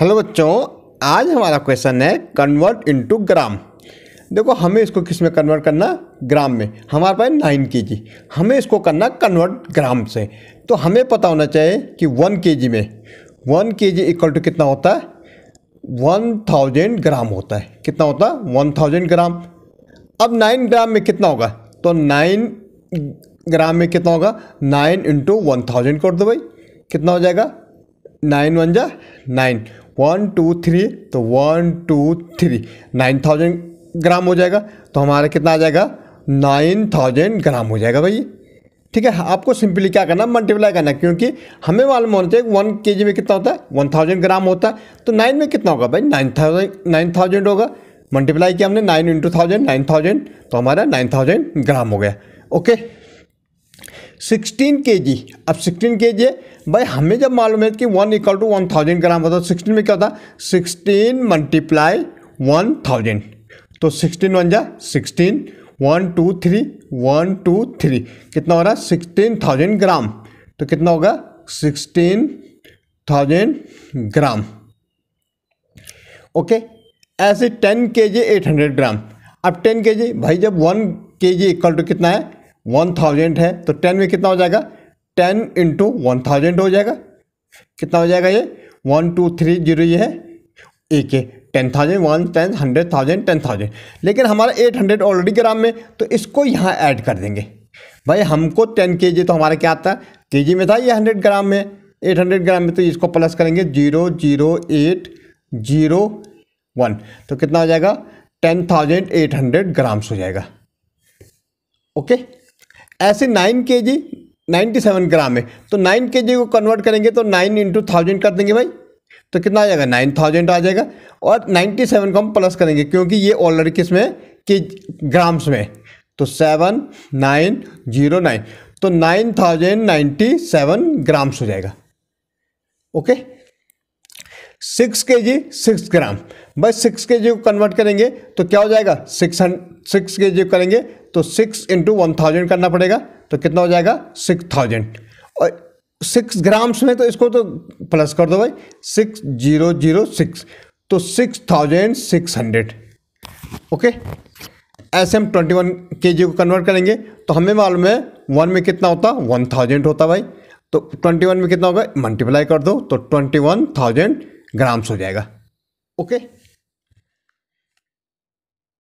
hello बच्चों आज हमारा क्वेश्चन है कन्वर्ट इनटू ग्राम देखो हमें इसको किस में कन्वर्ट करना ग्राम में हमारे पास नाइन के जी हमें इसको करना कन्वर्ट ग्राम से तो हमें पता होना चाहिए कि वन के जी में वन के जी इक्वल टू कितना होता है वन थाउजेंड ग्राम होता है कितना होता है वन थाउजेंड ग्राम अब नाइन ग्राम में कितना होगा तो नाइन ग्राम में कितना होगा नाइन इंटू वन थाउजेंड कर दो भाई कितना हो जाएगा नाइन वन जा नाइन वन टू थ्री तो one two three nine thousand gram हो जाएगा तो हमारा कितना आ जाएगा नाइन थाउजेंड ग्राम हो जाएगा भाई ठीक है आपको सिंपली क्या करना मल्टीप्लाई करना क्योंकि हमें मालूम होना चाहिए वन के जी में कितना होता है वन थाउजेंड ग्राम होता है तो नाइन में कितना होगा भाई नाइन थाउजेंड नाइन थाउजेंड होगा मल्टीप्लाई किया हमने nine into thousand nine thousand तो हमारा नाइन थाउजेंड ग्राम हो गया ओके सिक्सटीन के जी अब सिक्सटीन के जी भाई हमें जब मालूम है कि one equal to one thousand gram होता है सिक्सटीन में क्या होता सिक्सटीन मल्टीप्लाई वन थाउजेंड तो सिक्सटीन वन जा sixteen one two three one two three कितना हो रहा है सिक्सटीन थाउजेंड ग्राम तो कितना होगा सिक्सटीन थाउजेंड ग्राम ओके ऐसे ten K G eight hundred gram अब टेन के जी भाई जब वन के जी इक्वल टू कितना है वन थाउजेंड है तो टेन में कितना हो जाएगा टेन इंटू वन थाउजेंड हो जाएगा कितना हो जाएगा ये वन टू थ्री जीरो ये है एक है ten thousand one ten hundred thousand ten thousand लेकिन हमारा एट हंड्रेड ऑलरेडी ग्राम में तो इसको यहाँ ऐड कर देंगे भाई हमको टेन के जी तो हमारा क्या आता है के जी में था ये हंड्रेड ग्राम में एट हंड्रेड ग्राम में तो इसको प्लस करेंगे zero zero eight zero one तो कितना हो जाएगा ten thousand eight hundred grams हो जाएगा ओके ऐसे नाइन के जी नाइन्टी सेवन ग्राम है तो नाइन के जी को कन्वर्ट करेंगे तो नाइन इंटू थाउजेंड कर देंगे भाई तो कितना आ जाएगा नाइन थाउजेंड आ जाएगा और नाइन्टी सेवन को हम प्लस करेंगे क्योंकि ये ऑलरेडी किस में कि ग्राम्स में तो सेवन नाइन जीरो नाइन तो nine thousand ninety seven grams हो जाएगा ओके सिक्स के जी सिक्स ग्राम भाई सिक्स के जी को कन्वर्ट करेंगे तो क्या हो जाएगा सिक्स सिक्स के जी करेंगे तो सिक्स इंटू वन थाउजेंड करना पड़ेगा तो कितना हो जाएगा सिक्स थाउजेंड और सिक्स ग्राम्स में तो इसको तो प्लस कर दो भाई सिक्स जीरो जीरो सिक्स तो six thousand six hundred okay ऐसे हम ट्वेंटी वन के जी को कन्वर्ट करेंगे तो हमें मालूम है वन में कितना होता वन थाउजेंड होता भाई तो ट्वेंटी वन में कितना होगा मल्टीप्लाई कर दो तो ट्वेंटी वन थाउजेंड ग्राम्स हो जाएगा ओके